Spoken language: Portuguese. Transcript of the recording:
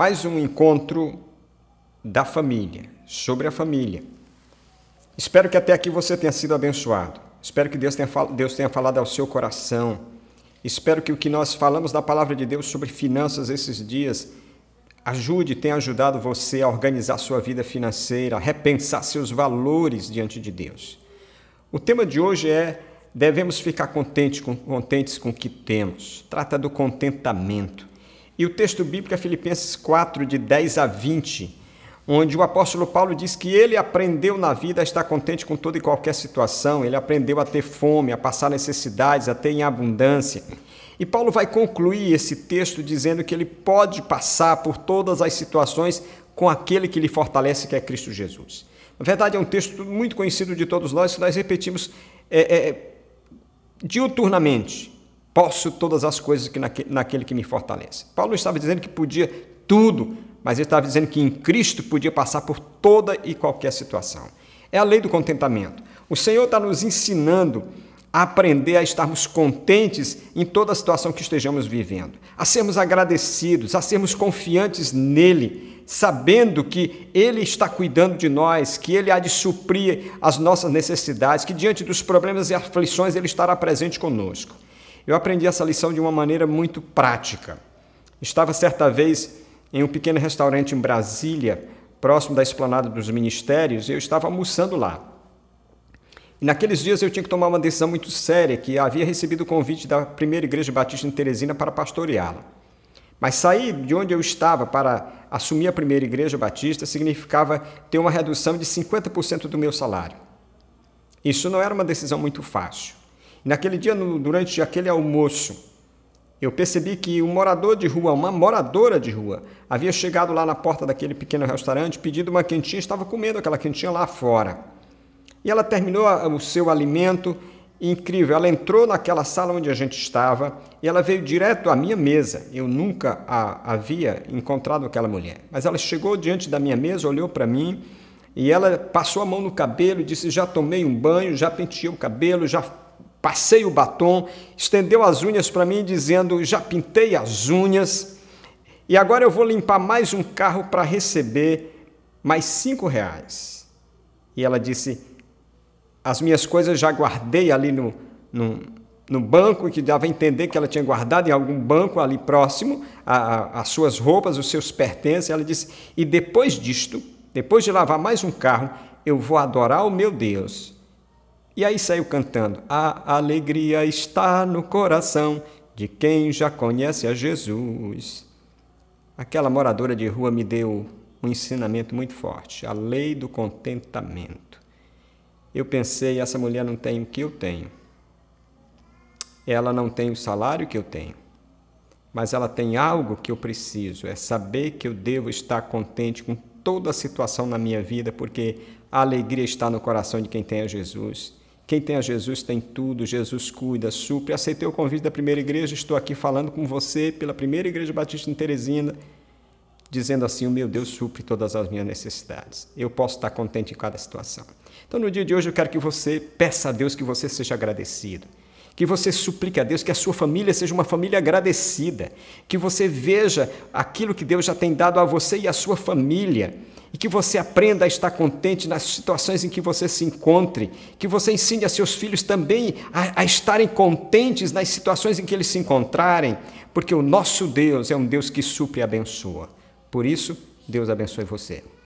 mais um encontro da família, sobre a família. Espero que até aqui você tenha sido abençoado. Espero que Deus tenha, Deus tenha falado ao seu coração. Espero que o que nós falamos da palavra de Deus sobre finanças esses dias ajude, tenha ajudado você a organizar sua vida financeira, a repensar seus valores diante de Deus. O tema de hoje é devemos ficar contentes com, contentes com o que temos. Trata do contentamento. E o texto bíblico é Filipenses 4, de 10 a 20, onde o apóstolo Paulo diz que ele aprendeu na vida a estar contente com toda e qualquer situação, ele aprendeu a ter fome, a passar necessidades, a ter em abundância. E Paulo vai concluir esse texto dizendo que ele pode passar por todas as situações com aquele que lhe fortalece, que é Cristo Jesus. Na verdade, é um texto muito conhecido de todos nós, que nós repetimos é, é, diuturnamente. Posso todas as coisas que naquele que me fortalece. Paulo estava dizendo que podia tudo, mas ele estava dizendo que em Cristo podia passar por toda e qualquer situação. É a lei do contentamento. O Senhor está nos ensinando a aprender a estarmos contentes em toda a situação que estejamos vivendo, a sermos agradecidos, a sermos confiantes nele, sabendo que ele está cuidando de nós, que ele há de suprir as nossas necessidades, que diante dos problemas e aflições ele estará presente conosco. Eu aprendi essa lição de uma maneira muito prática. Estava certa vez em um pequeno restaurante em Brasília, próximo da esplanada dos ministérios, e eu estava almoçando lá. E naqueles dias eu tinha que tomar uma decisão muito séria, que havia recebido o convite da primeira igreja batista em Teresina para pastoreá-la. Mas sair de onde eu estava para assumir a primeira igreja batista significava ter uma redução de 50% do meu salário. Isso não era uma decisão muito fácil. Naquele dia, durante aquele almoço, eu percebi que um morador de rua, uma moradora de rua, havia chegado lá na porta daquele pequeno restaurante, pedido uma quentinha, estava comendo aquela quentinha lá fora. E ela terminou o seu alimento, incrível, ela entrou naquela sala onde a gente estava e ela veio direto à minha mesa. Eu nunca a, havia encontrado aquela mulher, mas ela chegou diante da minha mesa, olhou para mim e ela passou a mão no cabelo e disse: Já tomei um banho, já penteei o cabelo, já passei o batom, estendeu as unhas para mim dizendo: "Já pintei as unhas e agora eu vou limpar mais um carro para receber mais cinco reais". E ela disse: "As minhas coisas já guardei ali no, no, no banco que dava a entender que ela tinha guardado em algum banco ali próximo a, a, as suas roupas, os seus pertences. Ela disse: "E depois disto, depois de lavar mais um carro, eu vou adorar o meu Deus e aí saiu cantando: A alegria está no coração de quem já conhece a Jesus. Aquela moradora de rua me deu um ensinamento muito forte, a lei do contentamento. Eu pensei, essa mulher não tem o que eu tenho. Ela não tem o salário que eu tenho. Mas ela tem algo que eu preciso, é saber que eu devo estar contente com toda a situação na minha vida, porque a alegria está no coração de quem tem a Jesus. Quem tem a Jesus tem tudo, Jesus cuida, supre. Aceitei o convite da primeira igreja, estou aqui falando com você pela primeira igreja batista em Teresina, dizendo assim: o meu Deus supre todas as minhas necessidades. Eu posso estar contente em cada situação. Então, no dia de hoje, eu quero que você peça a Deus que você seja agradecido que você suplique a Deus que a sua família seja uma família agradecida, que você veja aquilo que Deus já tem dado a você e à sua família, e que você aprenda a estar contente nas situações em que você se encontre, que você ensine a seus filhos também a, a estarem contentes nas situações em que eles se encontrarem, porque o nosso Deus é um Deus que supre e abençoa. Por isso, Deus abençoe você.